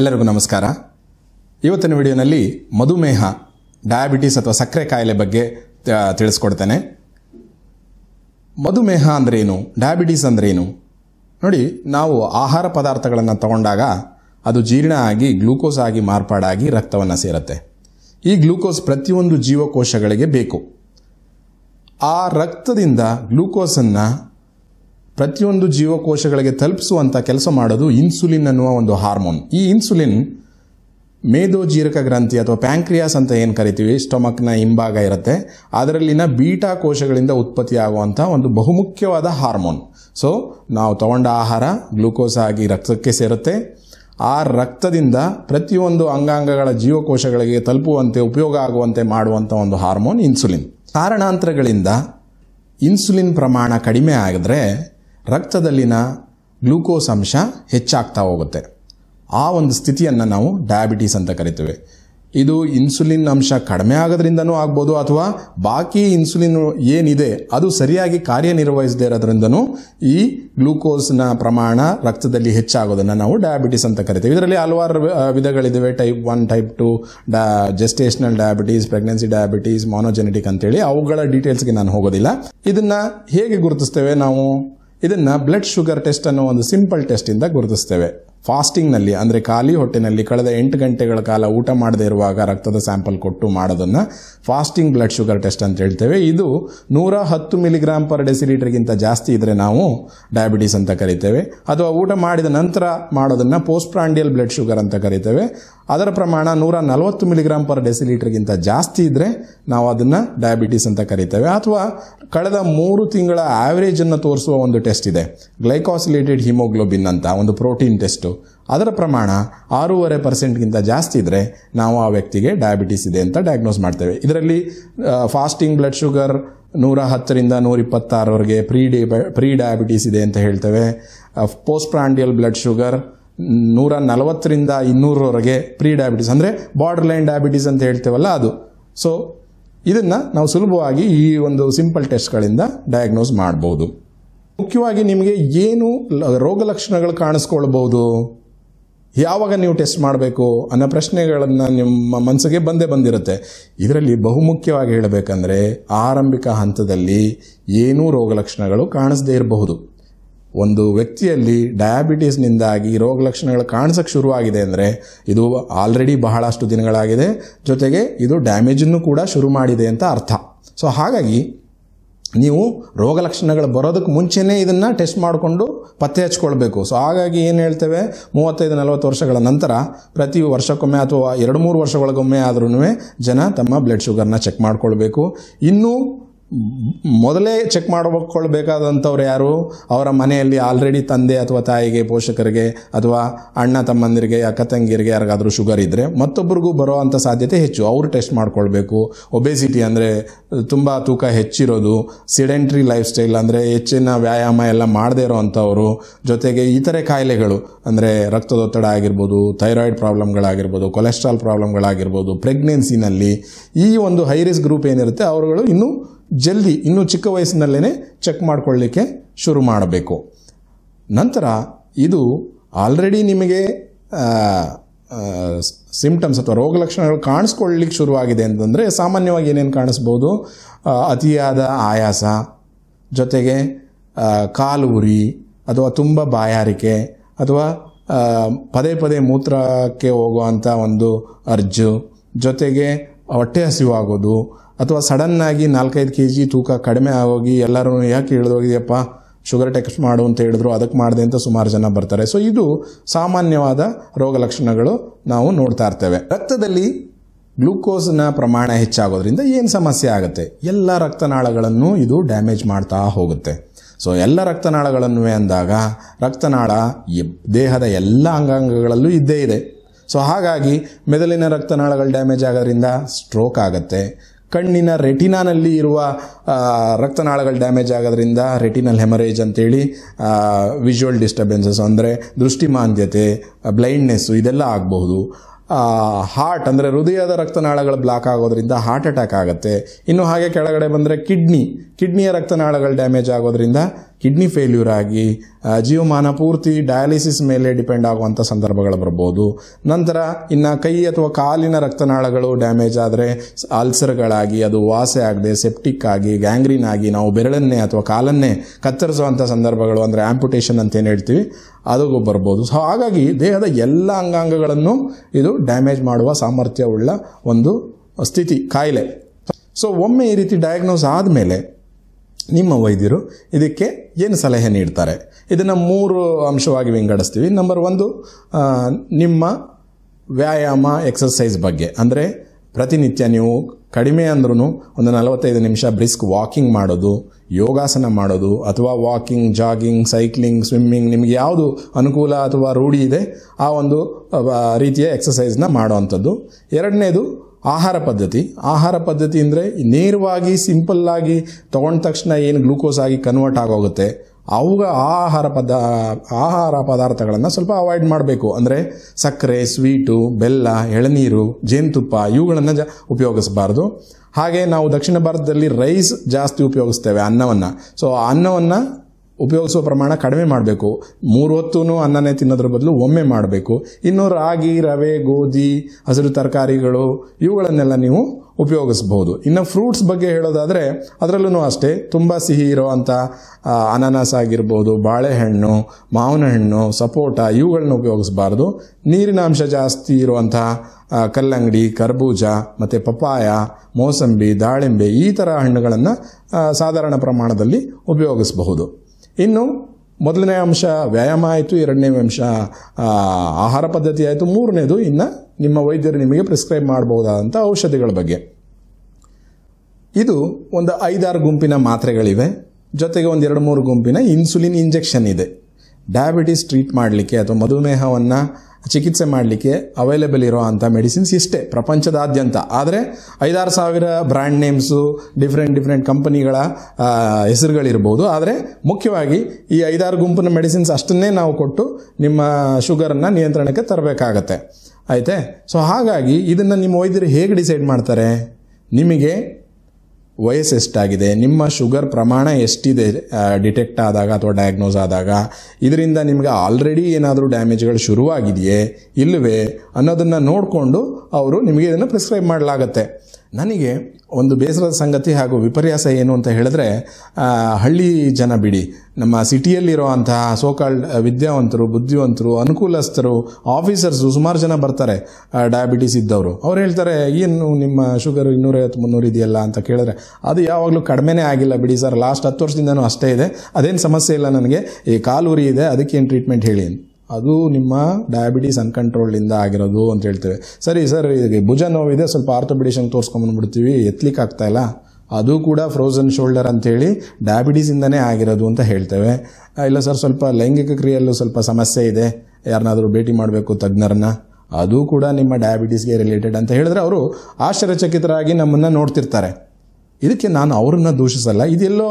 ಎಲ್ಲರಿಗೂ ನಮಸ್ಕಾರ ಇವತ್ತಿನ ವಿಡಿಯೋನಲ್ಲಿ ಮಧುಮೇಹ ಡಯಾಬಿಟೀಸ್ ಅಥವಾ ಸಕ್ಕರೆ ಕಾಯಿಲೆ ಬಗ್ಗೆ ತಿಳಿಸ್ಕೊಡ್ತೇನೆ ಮಧುಮೇಹ ಅಂದ್ರೇನು ಡಯಾಬಿಟೀಸ್ ಅಂದ್ರೇನು ನೋಡಿ ನಾವು ಆಹಾರ ಪದಾರ್ಥಗಳನ್ನು ತಗೊಂಡಾಗ ಅದು ಜೀರ್ಣ ಆಗಿ ಗ್ಲೂಕೋಸ್ ಆಗಿ ಮಾರ್ಪಾಡಾಗಿ ರಕ್ತವನ್ನು ಸೇರುತ್ತೆ ಈ ಗ್ಲೂಕೋಸ್ ಪ್ರತಿಯೊಂದು ಜೀವಕೋಶಗಳಿಗೆ ಬೇಕು ಆ ರಕ್ತದಿಂದ ಗ್ಲೂಕೋಸನ್ನು ಪ್ರತಿಯೊಂದು ಜೀವಕೋಶಗಳಿಗೆ ತಲುಪಿಸುವಂಥ ಕೆಲಸ ಮಾಡೋದು ಇನ್ಸುಲಿನ್ ಅನ್ನುವ ಒಂದು ಹಾರ್ಮೋನ್ ಈ ಇನ್ಸುಲಿನ್ ಮೇದೋಜೀರಕ ಗ್ರಂಥಿ ಅಥವಾ ಪ್ಯಾಂಕ್ರಿಯಾಸ್ ಅಂತ ಏನು ಕರಿತೀವಿ ಸ್ಟೊಮಕ್ನ ಹಿಂಭಾಗ ಇರುತ್ತೆ ಅದರಲ್ಲಿನ ಬೀಟಾ ಕೋಶಗಳಿಂದ ಉತ್ಪತ್ತಿಯಾಗುವಂಥ ಒಂದು ಬಹುಮುಖ್ಯವಾದ ಹಾರ್ಮೋನ್ ಸೊ ನಾವು ತಗೊಂಡ ಆಹಾರ ಗ್ಲೂಕೋಸ್ ಆಗಿ ರಕ್ತಕ್ಕೆ ಸೇರುತ್ತೆ ಆ ರಕ್ತದಿಂದ ಪ್ರತಿಯೊಂದು ಅಂಗಾಂಗಗಳ ಜೀವಕೋಶಗಳಿಗೆ ತಲುಪುವಂತೆ ಉಪಯೋಗ ಆಗುವಂತೆ ಮಾಡುವಂಥ ಒಂದು ಹಾರ್ಮೋನ್ ಇನ್ಸುಲಿನ್ ಕಾರಣಾಂತರಗಳಿಂದ ಇನ್ಸುಲಿನ್ ಪ್ರಮಾಣ ಕಡಿಮೆ ಆಗಿದ್ರೆ ರಕ್ತದಲ್ಲಿನ ಗ್ಲೂಕೋಸ್ ಅಂಶ ಹೆಚ್ಚಾಗ್ತಾ ಹೋಗುತ್ತೆ ಆ ಒಂದು ಸ್ಥಿತಿಯನ್ನು ನಾವು ಡಯಾಬಿಟೀಸ್ ಅಂತ ಕರಿತೇವೆ ಇದು ಇನ್ಸುಲಿನ್ ಅಂಶ ಕಡಿಮೆ ಆಗೋದ್ರಿಂದನೂ ಆಗ್ಬೋದು ಅಥವಾ ಬಾಕಿ ಇನ್ಸುಲಿನ್ ಏನಿದೆ ಅದು ಸರಿಯಾಗಿ ಕಾರ್ಯನಿರ್ವಹಿಸದೇ ಇರೋದ್ರಿಂದನೂ ಈ ಗ್ಲೂಕೋಸ್ನ ಪ್ರಮಾಣ ರಕ್ತದಲ್ಲಿ ಹೆಚ್ಚಾಗೋದನ್ನು ನಾವು ಡಯಾಬಿಟಿಸ್ ಅಂತ ಕರಿತೇವೆ ಇದರಲ್ಲಿ ಹಲವಾರು ವಿಧಗಳಿದ್ದಾವೆ ಟೈಪ್ ಒನ್ ಟೈಪ್ ಟು ಡಾ gestational diabetes pregnancy diabetes monogenetic ಅಂತೇಳಿ ಅವುಗಳ ಡೀಟೇಲ್ಸ್ಗೆ ನಾನು ಹೋಗೋದಿಲ್ಲ ಇದನ್ನು ಹೇಗೆ ಗುರುತಿಸ್ತೇವೆ ನಾವು ಇದನ್ನ ಬ್ಲಡ್ ಶುಗರ್ ಟೆಸ್ಟ್ ಅನ್ನೋ ಒಂದು ಸಿಂಪಲ್ ಟೆಸ್ಟ್ ಟೆಸ್ಟಿಂದ ಗುರುತಿಸ್ತೇವೆ ನಲ್ಲಿ ಅಂದ್ರೆ ಖಾಲಿ ಹೊಟ್ಟೆನಲ್ಲಿ ಕಳೆದ ಎಂಟು ಗಂಟೆಗಳ ಕಾಲ ಊಟ ಮಾಡದೇ ಇರುವಾಗ ರಕ್ತದ ಸ್ಯಾಂಪಲ್ ಕೊಟ್ಟು ಮಾಡೋದನ್ನ ಫಾಸ್ಟಿಂಗ್ ಬ್ಲಡ್ ಶುಗರ್ ಟೆಸ್ಟ್ ಅಂತ ಹೇಳ್ತೇವೆ ಇದು ನೂರ ಹತ್ತು ಮಿಲಿಗ್ರಾಮ್ ಪರ್ ಡೆಸಿಲೀಟರ್ಗಿಂತ ಜಾಸ್ತಿ ಇದ್ರೆ ನಾವು ಡಯಾಬಿಟೀಸ್ ಅಂತ ಕರಿತೇವೆ ಅಥವಾ ಊಟ ಮಾಡಿದ ನಂತರ ಮಾಡೋದನ್ನ ಪೋಸ್ಟ್ ಪ್ರಾಂಡಿಯಲ್ ಬ್ಲಡ್ ಶುಗರ್ ಅಂತ ಕರಿತೇವೆ ಅದರ ಪ್ರಮಾಣ ನೂರ ನಲವತ್ತು ಮಿಲಿಗ್ರಾಮ್ ಪರ್ ಲೀಟರ್ಗಿಂತ ಜಾಸ್ತಿ ಇದ್ದರೆ ನಾವು ಅದನ್ನು ಡಯಾಬಿಟೀಸ್ ಅಂತ ಕರಿತೇವೆ ಅಥವಾ ಕಳೆದ ಮೂರು ತಿಂಗಳ ಆವರೇಜನ್ನು ತೋರಿಸುವ ಒಂದು ಟೆಸ್ಟ್ ಇದೆ ಗ್ಲೈಕೋಸಿಲೇಟೆಡ್ ಹಿಮೋಗ್ಲೋಬಿನ್ ಅಂತ ಒಂದು ಪ್ರೋಟೀನ್ ಟೆಸ್ಟು ಅದರ ಪ್ರಮಾಣ ಆರೂವರೆ ಪರ್ಸೆಂಟ್ಗಿಂತ ಜಾಸ್ತಿ ಇದ್ದರೆ ನಾವು ಆ ವ್ಯಕ್ತಿಗೆ ಡಯಾಬಿಟೀಸ್ ಇದೆ ಅಂತ ಡಯಾಗ್ನೋಸ್ ಮಾಡ್ತೇವೆ ಇದರಲ್ಲಿ ಫಾಸ್ಟಿಂಗ್ ಬ್ಲಡ್ ಶುಗರ್ ನೂರ ಹತ್ತರಿಂದ ನೂರ ಇಪ್ಪತ್ತಾರವರೆಗೆ ಪ್ರೀ ಡಿ ಪ್ರೀ ಡಯಾಬಿಟೀಸ್ ಇದೆ ಅಂತ ಹೇಳ್ತೇವೆ ಪೋಸ್ಟ್ ಪ್ರಾಂಡಿಯಲ್ ಬ್ಲಡ್ ಶುಗರ್ ನೂರ ನಲವತ್ತರಿಂದ ಇನ್ನೂರವರೆಗೆ ಪ್ರೀ ಡಯಾಬಿಟಿಸ್ ಅಂದರೆ ಬಾರ್ಡರ್ ಲೈನ್ ಡಯಾಬಿಟಿಸ್ ಅಂತ ಹೇಳ್ತೇವಲ್ಲ ಅದು ಸೊ ಇದನ್ನು ನಾವು ಸುಲಭವಾಗಿ ಈ ಒಂದು ಸಿಂಪಲ್ ಟೆಸ್ಟ್ಗಳಿಂದ ಡಯಾಗ್ನೋಸ್ ಮಾಡ್ಬೋದು ಮುಖ್ಯವಾಗಿ ನಿಮಗೆ ಏನು ರೋಗ ಲಕ್ಷಣಗಳು ಕಾಣಿಸ್ಕೊಳ್ಬೋದು ಯಾವಾಗ ನೀವು ಟೆಸ್ಟ್ ಮಾಡಬೇಕು ಅನ್ನೋ ಪ್ರಶ್ನೆಗಳನ್ನು ನಿಮ್ಮ ಮನಸ್ಸಿಗೆ ಬಂದೇ ಬಂದಿರುತ್ತೆ ಇದರಲ್ಲಿ ಬಹುಮುಖ್ಯವಾಗಿ ಹೇಳಬೇಕಂದ್ರೆ ಆರಂಭಿಕ ಹಂತದಲ್ಲಿ ಏನೂ ಲಕ್ಷಣಗಳು ಕಾಣಿಸದೇ ಇರಬಹುದು ಒಂದು ವ್ಯಕ್ತಿಯಲ್ಲಿ ಡಯಾಬಿಟೀಸ್ನಿಂದಾಗಿ ರೋಗ ಲಕ್ಷಣಗಳು ಕಾಣಿಸೋಕ್ಕೆ ಶುರುವಾಗಿದೆ ಅಂದರೆ ಇದು ಆಲ್ರೆಡಿ ಬಹಳಷ್ಟು ದಿನಗಳಾಗಿದೆ ಜೊತೆಗೆ ಇದು ಡ್ಯಾಮೇಜನ್ನು ಕೂಡ ಶುರು ಮಾಡಿದೆ ಅಂತ ಅರ್ಥ ಸೊ ಹಾಗಾಗಿ ನೀವು ರೋಗ ಲಕ್ಷಣಗಳು ಬರೋದಕ್ಕೆ ಮುಂಚೆನೇ ಇದನ್ನು ಟೆಸ್ಟ್ ಮಾಡಿಕೊಂಡು ಪತ್ತೆ ಹಚ್ಕೊಳ್ಬೇಕು ಸೊ ಹಾಗಾಗಿ ಏನು ಹೇಳ್ತೇವೆ ಮೂವತ್ತೈದು ನಲವತ್ತು ವರ್ಷಗಳ ನಂತರ ಪ್ರತಿ ವರ್ಷಕ್ಕೊಮ್ಮೆ ಅಥವಾ ಎರಡು ಮೂರು ವರ್ಷಗಳಿಗೊಮ್ಮೆ ಆದ್ರೂ ಜನ ತಮ್ಮ ಬ್ಲಡ್ ಶುಗರ್ನ ಚೆಕ್ ಮಾಡ್ಕೊಳ್ಬೇಕು ಇನ್ನೂ ಮೊದಲೇ ಚೆಕ್ ಮಾಡಿಕೊಳ್ಬೇಕಾದಂಥವ್ರು ಯಾರು ಅವರ ಮನೆಯಲ್ಲಿ ಆಲ್ರೆಡಿ ತಂದೆ ಅಥವಾ ತಾಯಿಗೆ ಪೋಷಕರಿಗೆ ಅಥವಾ ಅಣ್ಣ ತಮ್ಮಂದಿರಿಗೆ ಅಕ್ಕ ತಂಗಿರಿಗೆ ಯಾರಿಗಾದರೂ ಶುಗರ್ ಇದ್ದರೆ ಮತ್ತೊಬ್ಬರಿಗೂ ಬರೋ ಅಂಥ ಸಾಧ್ಯತೆ ಹೆಚ್ಚು ಅವರು ಟೆಸ್ಟ್ ಮಾಡಿಕೊಳ್ಬೇಕು ಒಬೆಸಿಟಿ ಅಂದರೆ ತುಂಬ ತೂಕ ಹೆಚ್ಚಿರೋದು ಸಿಡೆಂಟ್ರಿ ಲೈಫ್ ಸ್ಟೈಲ್ ಅಂದರೆ ಹೆಚ್ಚಿನ ವ್ಯಾಯಾಮ ಎಲ್ಲ ಮಾಡದೇ ಇರೋ ಜೊತೆಗೆ ಇತರೆ ಕಾಯಿಲೆಗಳು ಅಂದರೆ ರಕ್ತದೊತ್ತಡ ಆಗಿರ್ಬೋದು ಥೈರಾಯ್ಡ್ ಪ್ರಾಬ್ಲಮ್ಗಳಾಗಿರ್ಬೋದು ಕೊಲೆಸ್ಟ್ರಾಲ್ ಪ್ರಾಬ್ಲಮ್ಗಳಾಗಿರ್ಬೋದು ಪ್ರೆಗ್ನೆನ್ಸಿನಲ್ಲಿ ಈ ಒಂದು ಹೈರಿಸ್ಕ್ ಗ್ರೂಪ್ ಏನಿರುತ್ತೆ ಅವರುಗಳು ಇನ್ನೂ ಜಲ್ದಿ ಇನ್ನೂ ಚಿಕ್ಕ ವಯಸ್ಸಿನಲ್ಲೇ ಚೆಕ್ ಮಾಡಿಕೊಳ್ಳಿಕ್ಕೆ ಶುರು ಮಾಡಬೇಕು ನಂತರ ಇದು ಆಲ್ರೆಡಿ ನಿಮಗೆ ಸಿಂಪ್ಟಮ್ಸ್ ಅಥವಾ ರೋಗಲಕ್ಷಣಗಳು ಕಾಣಿಸ್ಕೊಳ್ಳಿಕ್ಕೆ ಶುರುವಾಗಿದೆ ಅಂತಂದರೆ ಸಾಮಾನ್ಯವಾಗಿ ಏನೇನು ಕಾಣಿಸ್ಬೋದು ಅತಿಯಾದ ಆಯಾಸ ಜೊತೆಗೆ ಕಾಲು ಉರಿ ಅಥವಾ ತುಂಬ ಬಾಯಾರಿಕೆ ಅಥವಾ ಪದೇ ಪದೇ ಮೂತ್ರಕ್ಕೆ ಹೋಗುವಂಥ ಒಂದು ಅರ್ಜು ಜೊತೆಗೆ ಹೊಟ್ಟೆ ಹಸಿವಾಗೋದು ಅಥವಾ ಸಡನ್ನಾಗಿ ನಾಲ್ಕೈದು ಕೆ ಜಿ ತೂಕ ಕಡಿಮೆ ಆಗೋಗಿ ಎಲ್ಲರೂ ಯಾಕೆ ಇಳಿದೋಗಿದೆಯಪ್ಪ ಶುಗರ್ ಟೆಕ್ಸ್ಟ್ ಮಾಡು ಅಂತ ಹೇಳಿದ್ರು ಅದಕ್ಕೆ ಮಾಡಿದೆ ಅಂತ ಸುಮಾರು ಜನ ಬರ್ತಾರೆ ಸೊ ಇದು ಸಾಮಾನ್ಯವಾದ ರೋಗ ಲಕ್ಷಣಗಳು ನಾವು ನೋಡ್ತಾ ಇರ್ತೇವೆ ರಕ್ತದಲ್ಲಿ ಗ್ಲೂಕೋಸ್ನ ಪ್ರಮಾಣ ಹೆಚ್ಚಾಗೋದ್ರಿಂದ ಏನು ಸಮಸ್ಯೆ ಆಗುತ್ತೆ ಎಲ್ಲ ರಕ್ತನಾಳಗಳನ್ನು ಇದು ಡ್ಯಾಮೇಜ್ ಮಾಡ್ತಾ ಹೋಗುತ್ತೆ ಸೊ ಎಲ್ಲ ರಕ್ತನಾಳಗಳನ್ನು ಅಂದಾಗ ರಕ್ತನಾಳ ದೇಹದ ಎಲ್ಲ ಅಂಗಾಂಗಗಳಲ್ಲೂ ಇದ್ದೇ ಇದೆ ಸೊ ಹಾಗಾಗಿ ಮೆದುಳಿನ ರಕ್ತನಾಳಗಳು ಡ್ಯಾಮೇಜ್ ಆಗೋದ್ರಿಂದ ಸ್ಟ್ರೋಕ್ ಆಗುತ್ತೆ ಕಣ್ಣಿನ ರೆಟಿನಾನಲ್ಲಿ ಇರುವ ರಕ್ತನಾಳಗಳು ಡ್ಯಾಮೇಜ್ ಆಗೋದ್ರಿಂದ ರೆಟಿನಲ್ ಹೆಮರೇಜ್ ಅಂತೇಳಿ ವಿಜುವಲ್ ಡಿಸ್ಟರ್ಬೆನ್ಸಸ್ ಅಂದರೆ ದೃಷ್ಟಿಮಾಂದ್ಯತೆ ಬ್ಲೈಂಡ್ನೆಸ್ಸು ಇದೆಲ್ಲ ಆಗಬಹುದು ಹಾರ್ಟ್ ಅಂದರೆ ಹೃದಯದ ರಕ್ತನಾಳಗಳು ಬ್ಲಾಕ್ ಆಗೋದ್ರಿಂದ ಹಾರ್ಟ್ ಅಟ್ಯಾಕ್ ಆಗುತ್ತೆ ಇನ್ನು ಹಾಗೆ ಕೆಳಗಡೆ ಬಂದರೆ ಕಿಡ್ನಿ ಕಿಡ್ನಿಯ ರಕ್ತನಾಳಗಳು ಡ್ಯಾಮೇಜ್ ಆಗೋದ್ರಿಂದ ಕಿಡ್ನಿ ಫೇಲ್ಯೂರ್ ಆಗಿ ಜೀವಮಾನ ಪೂರ್ತಿ ಡಯಾಲಿಸಿಸ್ ಮೇಲೆ ಡಿಪೆಂಡ್ ಆಗುವಂಥ ಸಂದರ್ಭಗಳು ಬರ್ಬೋದು ನಂತರ ಇನ್ನು ಕೈ ಅಥವಾ ಕಾಲಿನ ರಕ್ತನಾಳಗಳು ಡ್ಯಾಮೇಜ್ ಆದರೆ ಅಲ್ಸರ್ಗಳಾಗಿ ಅದು ವಾಸೆ ಆಗದೆ ಸೆಪ್ಟಿಕ್ ಆಗಿ ಗ್ಯಾಂಗ್ರೀನ್ ಆಗಿ ನಾವು ಬೆರಳನ್ನೇ ಅಥವಾ ಕಾಲನ್ನೇ ಕತ್ತರಿಸುವಂಥ ಸಂದರ್ಭಗಳು ಅಂದರೆ ಆ್ಯಂಪುಟೇಷನ್ ಅಂತ ಏನು ಹೇಳ್ತೀವಿ ಅದಕ್ಕೂ ಬರ್ಬೋದು ಸೊ ಹಾಗಾಗಿ ದೇಹದ ಎಲ್ಲ ಅಂಗಾಂಗಗಳನ್ನು ಇದು ಡ್ಯಾಮೇಜ್ ಮಾಡುವ ಸಾಮರ್ಥ್ಯವುಳ್ಳ ಒಂದು ಸ್ಥಿತಿ ಕಾಯಿಲೆ ಸೊ ಒಮ್ಮೆ ಈ ರೀತಿ ಡಯಾಗ್ನೋಸ್ ಆದಮೇಲೆ ನಿಮ್ಮ ವೈದ್ಯರು ಇದಕ್ಕೆ ಏನು ಸಲಹೆ ನೀಡ್ತಾರೆ ಇದನ್ನು ಮೂರು ಅಂಶವಾಗಿ ವಿಂಗಡಿಸ್ತೀವಿ ನಂಬರ್ ಒಂದು ನಿಮ್ಮ ವ್ಯಾಯಾಮ ಎಕ್ಸಸೈಸ್ ಬಗ್ಗೆ ಅಂದರೆ ಪ್ರತಿನಿತ್ಯ ನೀವು ಕಡಿಮೆ ಅಂದ್ರೂ ಒಂದು ನಲವತ್ತೈದು ನಿಮಿಷ ಬ್ರಿಸ್ಕ್ ವಾಕಿಂಗ್ ಮಾಡೋದು ಯೋಗಾಸನ ಮಾಡೋದು ಅಥವಾ ವಾಕಿಂಗ್ ಜಾಗಿಂಗ್ ಸೈಕ್ಲಿಂಗ್ ಸ್ವಿಮ್ಮಿಂಗ್ ನಿಮಗೆ ಯಾವುದು ಅನುಕೂಲ ಅಥವಾ ರೂಢಿ ಇದೆ ಆ ಒಂದು ರೀತಿಯ ಎಕ್ಸಸೈಸ್ನ ಮಾಡೋವಂಥದ್ದು ಎರಡನೇದು ಆಹಾರ ಪದ್ಧತಿ ಆಹಾರ ಪದ್ಧತಿ ಅಂದರೆ ನೇರವಾಗಿ ಸಿಂಪಲ್ಲಾಗಿ ತೊಗೊಂಡ ತಕ್ಷಣ ಏನು ಗ್ಲೂಕೋಸ್ ಆಗಿ ಕನ್ವರ್ಟ್ ಆಗೋಗುತ್ತೆ ಅವುಗ ಆಹಾರ ಪದ ಆಹಾರ ಪದಾರ್ಥಗಳನ್ನು ಸ್ವಲ್ಪ ಅವಾಯ್ಡ್ ಮಾಡಬೇಕು ಅಂದರೆ ಸಕ್ಕರೆ ಸ್ವೀಟು ಬೆಲ್ಲ ಎಳನೀರು ಜೇನುತುಪ್ಪ ಇವುಗಳನ್ನು ಜ ಉಪಯೋಗಿಸಬಾರ್ದು ಹಾಗೆ ನಾವು ದಕ್ಷಿಣ ಭಾರತದಲ್ಲಿ ರೈಸ್ ಜಾಸ್ತಿ ಉಪಯೋಗಿಸ್ತೇವೆ ಅನ್ನವನ್ನು ಸೊ ಆ ಅನ್ನವನ್ನು ಉಪಯೋಗಿಸೋ ಪ್ರಮಾಣ ಕಡಿಮೆ ಮಾಡಬೇಕು ಮೂರು ಹೊತ್ತು ಅನ್ನನೇ ತಿನ್ನೋದ್ರ ಬದಲು ಒಮ್ಮೆ ಮಾಡಬೇಕು ಇನ್ನು ರಾಗಿ ರವೆ ಗೋಧಿ ಹಸಿರು ತರಕಾರಿಗಳು ಇವುಗಳನ್ನೆಲ್ಲ ನೀವು ಉಪಯೋಗಿಸ್ಬೋದು ಇನ್ನು ಫ್ರೂಟ್ಸ್ ಬಗ್ಗೆ ಹೇಳೋದಾದರೆ ಅದರಲ್ಲೂ ಅಷ್ಟೇ ತುಂಬ ಸಿಹಿ ಇರೋವಂಥ ಅನಾನಸ್ ಆಗಿರ್ಬೋದು ಬಾಳೆಹಣ್ಣು ಮಾವಿನ ಹಣ್ಣು ಸಪೋಟ ಇವುಗಳನ್ನ ಉಪಯೋಗಿಸ್ಬಾರ್ದು ನೀರಿನ ಅಂಶ ಜಾಸ್ತಿ ಇರುವಂತಹ ಕಲ್ಲಂಗಡಿ ಕರ್ಬೂಜ ಮತ್ತು ಪಪ್ಪಾಯ ಮೋಸಂಬಿ ದಾಳಿಂಬೆ ಈ ಥರ ಹಣ್ಣುಗಳನ್ನು ಸಾಧಾರಣ ಪ್ರಮಾಣದಲ್ಲಿ ಉಪಯೋಗಿಸಬಹುದು ಇನ್ನು ಮೊದಲನೇ ಅಂಶ ವ್ಯಾಯಾಮ ಆಯಿತು ಎರಡನೇ ಅಂಶ ಆಹಾರ ಪದ್ಧತಿ ಆಯಿತು ಮೂರನೇದು ಇನ್ನು ನಿಮ್ಮ ವೈದ್ಯರು ನಿಮಗೆ ಪ್ರಿಸ್ಕ್ರೈಬ್ ಮಾಡಬಹುದಾದಂಥ ಔಷಧಿಗಳ ಬಗ್ಗೆ ಇದು ಒಂದು ಐದಾರು ಗುಂಪಿನ ಮಾತ್ರೆಗಳಿವೆ ಜೊತೆಗೆ ಒಂದು ಎರಡು ಮೂರು ಗುಂಪಿನ ಇನ್ಸುಲಿನ್ ಇಂಜೆಕ್ಷನ್ ಇದೆ ಡಯಾಬಿಟಿಸ್ ಟ್ರೀಟ್ ಮಾಡಲಿಕ್ಕೆ ಅಥವಾ ಮಧುಮೇಹವನ್ನು ಚಿಕಿತ್ಸೆ ಮಾಡಲಿಕ್ಕೆ ಅವೈಲೇಬಲ್ ಇರುವಂಥ ಮೆಡಿಸಿನ್ಸ್ ಇಷ್ಟೇ ಪ್ರಪಂಚದಾದ್ಯಂತ ಆದರೆ ಐದಾರು ಸಾವಿರ ಬ್ರ್ಯಾಂಡ್ ನೇಮ್ಸು ಡಿಫ್ರೆಂಟ್ ಡಿಫ್ರೆಂಟ್ ಕಂಪನಿಗಳ ಹೆಸರುಗಳಿರ್ಬೋದು ಆದರೆ ಮುಖ್ಯವಾಗಿ ಈ ಐದಾರು ಗುಂಪಿನ ಮೆಡಿಸಿನ್ಸ್ ಅಷ್ಟನ್ನೇ ನಾವು ಕೊಟ್ಟು ನಿಮ್ಮ ಶುಗರನ್ನು ನಿಯಂತ್ರಣಕ್ಕೆ ತರಬೇಕಾಗತ್ತೆ ಆಯಿತೆ ಸೊ ಹಾಗಾಗಿ ಇದನ್ನು ನಿಮ್ಮ ವೈದ್ಯರು ಹೇಗೆ ಡಿಸೈಡ್ ಮಾಡ್ತಾರೆ ನಿಮಗೆ ಎಷ್ಟಾಗಿದೆ ನಿಮ್ಮ ಶುಗರ್ ಪ್ರಮಾಣ ಎಷ್ಟಿದೆ ಡಿಟೆಕ್ಟ್ ಆದಾಗ ಅಥವಾ ಡಯಾಗ್ನೋಸ್ ಆದಾಗ ಇದರಿಂದ ನಿಮಗೆ ಆಲ್ರೆಡಿ ಏನಾದರೂ ಡ್ಯಾಮೇಜ್ಗಳು ಶುರುವಾಗಿದೆಯೇ ಇಲ್ಲವೇ ಅನ್ನೋದನ್ನು ನೋಡಿಕೊಂಡು ಅವರು ನಿಮಗೆ ಇದನ್ನು ಪ್ರಿಸ್ಕ್ರೈಬ್ ಮಾಡಲಾಗತ್ತೆ ನನಗೆ ಒಂದು ಬೇಸರದ ಸಂಗತಿ ಹಾಗೂ ವಿಪರ್ಯಾಸ ಏನು ಅಂತ ಹೇಳಿದ್ರೆ ಹಳ್ಳಿ ಜನ ಬಿಡಿ ನಮ್ಮ ಸಿಟಿಯಲ್ಲಿರುವಂತಹ ಅಂತಹ ಸೋಕಾಲ್ಡ್ ವಿದ್ಯಾವಂತರು ಬುದ್ಧಿವಂತರು ಅನುಕೂಲಸ್ಥರು ಆಫೀಸರ್ಸು ಸುಮಾರು ಜನ ಬರ್ತಾರೆ ಡಯಾಬಿಟೀಸ್ ಇದ್ದವರು ಅವ್ರು ಹೇಳ್ತಾರೆ ಏನು ನಿಮ್ಮ ಶುಗರ್ ಇನ್ನೂರೈವತ್ತು ಮುನ್ನೂರು ಇದೆಯಲ್ಲ ಅಂತ ಕೇಳಿದ್ರೆ ಅದು ಯಾವಾಗಲೂ ಕಡಿಮೆನೇ ಆಗಿಲ್ಲ ಬಿಡಿ ಸರ್ ಲಾಸ್ಟ್ ಹತ್ತು ವರ್ಷದಿಂದನೂ ಅಷ್ಟೇ ಇದೆ ಅದೇನು ಸಮಸ್ಯೆ ಇಲ್ಲ ನನಗೆ ಈ ಕಾಲೂರಿ ಇದೆ ಅದಕ್ಕೇನು ಟ್ರೀಟ್ಮೆಂಟ್ ಹೇಳಿ ಅದು ನಿಮ್ಮ ಡಯಾಬಿಟೀಸ್ ಅನ್ಕಂಟ್ರೋಲಿಂದ ಆಗಿರೋದು ಅಂತ ಹೇಳ್ತೇವೆ ಸರಿ ಸರ್ ಈಗ ಭುಜ ನೋವಿದೆ ಸ್ವಲ್ಪ ಆರ್ಥೋಪೆಡಿಷನ್ ತೋರಿಸ್ಕೊಂಬಂದ್ಬಿಡ್ತೀವಿ ಎತ್ಲಿಕ್ಕೆ ಆಗ್ತಾ ಇಲ್ಲ ಅದು ಕೂಡ ಫ್ರೋಝನ್ ಶೋಲ್ಡರ್ ಅಂಥೇಳಿ ಡಯಾಬಿಟೀಸಿಂದನೇ ಆಗಿರೋದು ಅಂತ ಹೇಳ್ತೇವೆ ಇಲ್ಲ ಸರ್ ಸ್ವಲ್ಪ ಲೈಂಗಿಕ ಕ್ರಿಯೆಯಲ್ಲೂ ಸ್ವಲ್ಪ ಸಮಸ್ಯೆ ಇದೆ ಯಾರನ್ನಾದರೂ ಭೇಟಿ ಮಾಡಬೇಕು ತಜ್ಞರನ್ನ ಅದು ಕೂಡ ನಿಮ್ಮ ಡಯಾಬಿಟೀಸ್ಗೆ ರಿಲೇಟೆಡ್ ಅಂತ ಹೇಳಿದ್ರೆ ಅವರು ಆಶ್ಚರ್ಯಚಕಿತರಾಗಿ ನಮ್ಮನ್ನು ನೋಡ್ತಿರ್ತಾರೆ ಇದಕ್ಕೆ ನಾನು ಅವರನ್ನು ದೂಷಿಸಲ್ಲ ಇದೆಲ್ಲೋ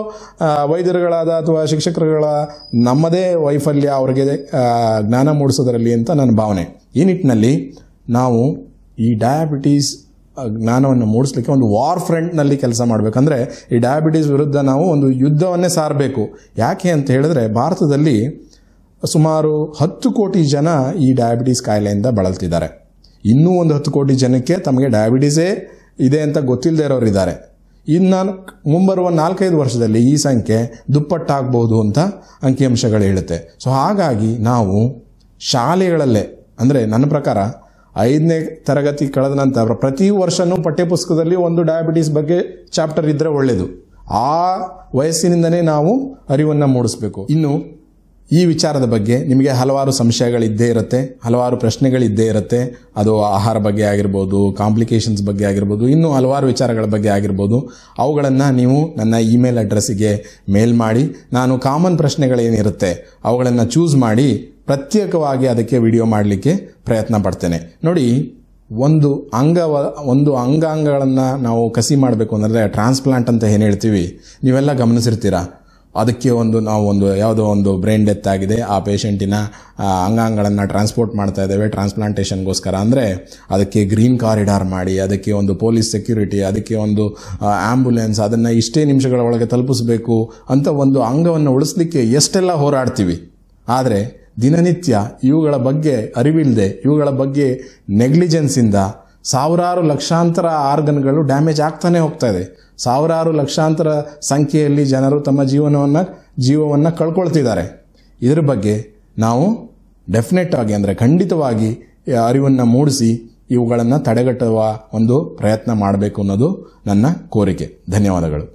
ವೈದ್ಯರುಗಳಾದ ಅಥವಾ ಶಿಕ್ಷಕರುಗಳ ನಮ್ಮದೇ ವೈಫಲ್ಯ ಅವರಿಗೆ ಜ್ಞಾನ ಮೂಡಿಸೋದರಲ್ಲಿ ಅಂತ ನನ್ನ ಭಾವನೆ ಈ ನಿಟ್ಟಿನಲ್ಲಿ ನಾವು ಈ ಡಯಾಬಿಟೀಸ್ ಜ್ಞಾನವನ್ನು ಮೂಡಿಸ್ಲಿಕ್ಕೆ ಒಂದು ವಾರ್ ಫ್ರಂಟ್ನಲ್ಲಿ ಕೆಲಸ ಮಾಡಬೇಕಂದ್ರೆ ಈ ಡಯಾಬಿಟೀಸ್ ವಿರುದ್ಧ ನಾವು ಒಂದು ಯುದ್ಧವನ್ನೇ ಸಾರಬೇಕು ಯಾಕೆ ಅಂತ ಹೇಳಿದ್ರೆ ಭಾರತದಲ್ಲಿ ಸುಮಾರು ಹತ್ತು ಕೋಟಿ ಜನ ಈ ಡಯಾಬಿಟೀಸ್ ಕಾಯಿಲೆಯಿಂದ ಬಳಲ್ತಿದ್ದಾರೆ ಇನ್ನೂ ಒಂದು ಹತ್ತು ಕೋಟಿ ಜನಕ್ಕೆ ತಮಗೆ ಡಯಾಬಿಟೀಸೇ ಇದೆ ಅಂತ ಗೊತ್ತಿಲ್ಲದೆ ಇರೋರಿದ್ದಾರೆ ಇನ್ನು ಮುಂಬರುವ ನಾಲ್ಕೈದು ವರ್ಷದಲ್ಲಿ ಈ ಸಂಖ್ಯೆ ದುಪ್ಪಟ್ಟಾಗ್ಬೋದು ಅಂತ ಅಂಕಿಅಂಶಗಳು ಹೇಳುತ್ತೆ ಸೊ ಹಾಗಾಗಿ ನಾವು ಶಾಲೆಗಳಲ್ಲೇ ಅಂದರೆ ನನ್ನ ಪ್ರಕಾರ ಐದನೇ ತರಗತಿ ಕಳೆದ ನಂತರ ಪ್ರತಿ ವರ್ಷನೂ ಪಠ್ಯಪುಸ್ತಕದಲ್ಲಿ ಒಂದು ಡಯಾಬಿಟೀಸ್ ಬಗ್ಗೆ ಚಾಪ್ಟರ್ ಇದ್ದರೆ ಒಳ್ಳೆಯದು ಆ ವಯಸ್ಸಿನಿಂದನೇ ನಾವು ಅರಿವನ್ನು ಮೂಡಿಸಬೇಕು ಇನ್ನು ಈ ವಿಚಾರದ ಬಗ್ಗೆ ನಿಮಗೆ ಹಲವಾರು ಸಂಶಯಗಳಿದ್ದೇ ಇರುತ್ತೆ ಹಲವಾರು ಪ್ರಶ್ನೆಗಳಿದ್ದೇ ಇರುತ್ತೆ ಅದು ಆಹಾರ ಬಗ್ಗೆ ಆಗಿರ್ಬೋದು ಕಾಂಪ್ಲಿಕೇಶನ್ಸ್ ಬಗ್ಗೆ ಆಗಿರ್ಬೋದು ಇನ್ನೂ ಹಲವಾರು ವಿಚಾರಗಳ ಬಗ್ಗೆ ಆಗಿರ್ಬೋದು ಅವುಗಳನ್ನು ನೀವು ನನ್ನ ಇಮೇಲ್ ಅಡ್ರೆಸ್ಸಿಗೆ ಮೇಲ್ ಮಾಡಿ ನಾನು ಕಾಮನ್ ಪ್ರಶ್ನೆಗಳೇನಿರುತ್ತೆ ಅವುಗಳನ್ನು ಚೂಸ್ ಮಾಡಿ ಪ್ರತ್ಯೇಕವಾಗಿ ಅದಕ್ಕೆ ವಿಡಿಯೋ ಮಾಡಲಿಕ್ಕೆ ಪ್ರಯತ್ನ ಪಡ್ತೇನೆ ನೋಡಿ ಒಂದು ಅಂಗ ಒಂದು ಅಂಗಾಂಗಗಳನ್ನು ನಾವು ಕಸಿ ಮಾಡಬೇಕು ಅಂದರೆ ಟ್ರಾನ್ಸ್ಪ್ಲಾಂಟ್ ಅಂತ ಏನು ಹೇಳ್ತೀವಿ ನೀವೆಲ್ಲ ಗಮನಿಸಿರ್ತೀರಾ ಅದಕ್ಕೆ ಒಂದು ನಾವು ಒಂದು ಯಾವುದೋ ಒಂದು ಬ್ರೈನ್ ಡೆತ್ ಆಗಿದೆ ಆ ಪೇಷೆಂಟಿನ ಅಂಗಾಂಗಗಳನ್ನು ಟ್ರಾನ್ಸ್ಪೋರ್ಟ್ ಮಾಡ್ತಾ ಇದ್ದೇವೆ ಟ್ರಾನ್ಸ್ಪ್ಲಾಂಟೇಷನ್ಗೋಸ್ಕರ ಅಂದರೆ ಅದಕ್ಕೆ ಗ್ರೀನ್ ಕಾರಿಡಾರ್ ಮಾಡಿ ಅದಕ್ಕೆ ಒಂದು ಪೊಲೀಸ್ ಸೆಕ್ಯೂರಿಟಿ ಅದಕ್ಕೆ ಒಂದು ಆ್ಯಂಬುಲೆನ್ಸ್ ಅದನ್ನು ಇಷ್ಟೇ ನಿಮಿಷಗಳ ಒಳಗೆ ತಲುಪಿಸಬೇಕು ಅಂತ ಒಂದು ಅಂಗವನ್ನು ಉಳಿಸ್ಲಿಕ್ಕೆ ಎಷ್ಟೆಲ್ಲ ಹೋರಾಡ್ತೀವಿ ಆದರೆ ದಿನನಿತ್ಯ ಇವುಗಳ ಬಗ್ಗೆ ಅರಿವಿಲ್ಲದೆ ಇವುಗಳ ಬಗ್ಗೆ ನೆಗ್ಲಿಜೆನ್ಸಿಂದ ಸಾವಿರಾರು ಲಕ್ಷಾಂತರ ಆರ್ಗನ್ಗಳು ಡ್ಯಾಮೇಜ್ ಆಗ್ತಾನೆ ಹೋಗ್ತಾ ಇದೆ ಸಾವಿರಾರು ಲಕ್ಷಾಂತರ ಸಂಖ್ಯೆಯಲ್ಲಿ ಜನರು ತಮ್ಮ ಜೀವನವನ್ನು ಜೀವವನ್ನು ಕಳ್ಕೊಳ್ತಿದ್ದಾರೆ ಇದರ ಬಗ್ಗೆ ನಾವು ಡೆಫಿನೆಟ್ ಆಗಿ ಅಂದರೆ ಖಂಡಿತವಾಗಿ ಅರಿವನ್ನು ಮೂಡಿಸಿ ಇವುಗಳನ್ನು ತಡೆಗಟ್ಟುವ ಒಂದು ಪ್ರಯತ್ನ ಮಾಡಬೇಕು ಅನ್ನೋದು ನನ್ನ ಕೋರಿಕೆ ಧನ್ಯವಾದಗಳು